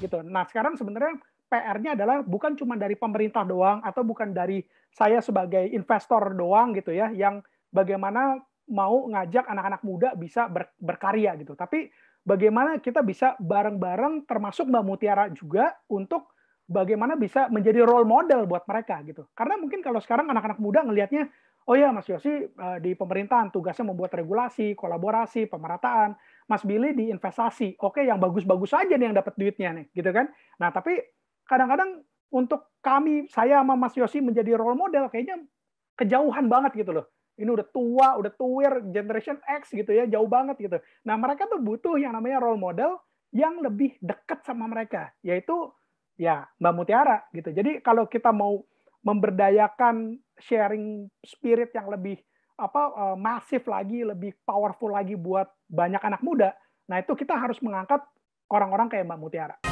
gitu. Nah sekarang sebenarnya PR-nya adalah bukan cuma dari pemerintah doang atau bukan dari saya sebagai investor doang gitu ya, yang bagaimana mau ngajak anak-anak muda bisa ber, berkarya gitu. Tapi bagaimana kita bisa bareng-bareng termasuk Mbak Mutiara juga untuk bagaimana bisa menjadi role model buat mereka gitu. Karena mungkin kalau sekarang anak-anak muda ngelihatnya, oh ya Mas Yosi eh, di pemerintahan tugasnya membuat regulasi, kolaborasi, pemerataan. Mas Billy di investasi. Oke, yang bagus-bagus aja nih yang dapat duitnya nih, gitu kan? Nah, tapi kadang-kadang untuk kami, saya sama Mas Yosi menjadi role model kayaknya kejauhan banget gitu loh. Ini udah tua, udah tuwir, generation X gitu ya, jauh banget gitu. Nah, mereka tuh butuh yang namanya role model yang lebih dekat sama mereka, yaitu ya Mbak Mutiara gitu. Jadi kalau kita mau memberdayakan sharing spirit yang lebih apa eh, masif lagi, lebih powerful lagi buat banyak anak muda. Nah, itu kita harus mengangkat orang-orang kayak Mbak Mutiara.